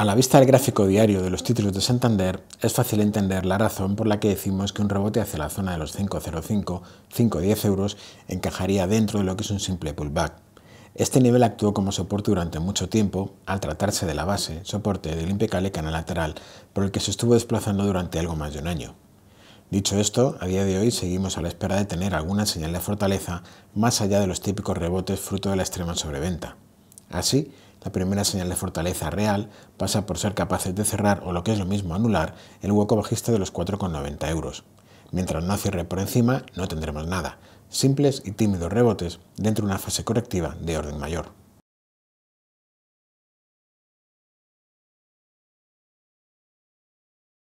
A la vista del gráfico diario de los títulos de Santander, es fácil entender la razón por la que decimos que un rebote hacia la zona de los 5,05-5,10 euros encajaría dentro de lo que es un simple pullback. Este nivel actuó como soporte durante mucho tiempo, al tratarse de la base, soporte del impecable canal lateral, por el que se estuvo desplazando durante algo más de un año. Dicho esto, a día de hoy seguimos a la espera de tener alguna señal de fortaleza más allá de los típicos rebotes fruto de la extrema sobreventa. Así, la primera señal de fortaleza real pasa por ser capaces de cerrar o lo que es lo mismo anular el hueco bajista de los 4,90 euros. Mientras no cierre por encima no tendremos nada, simples y tímidos rebotes dentro de una fase correctiva de orden mayor.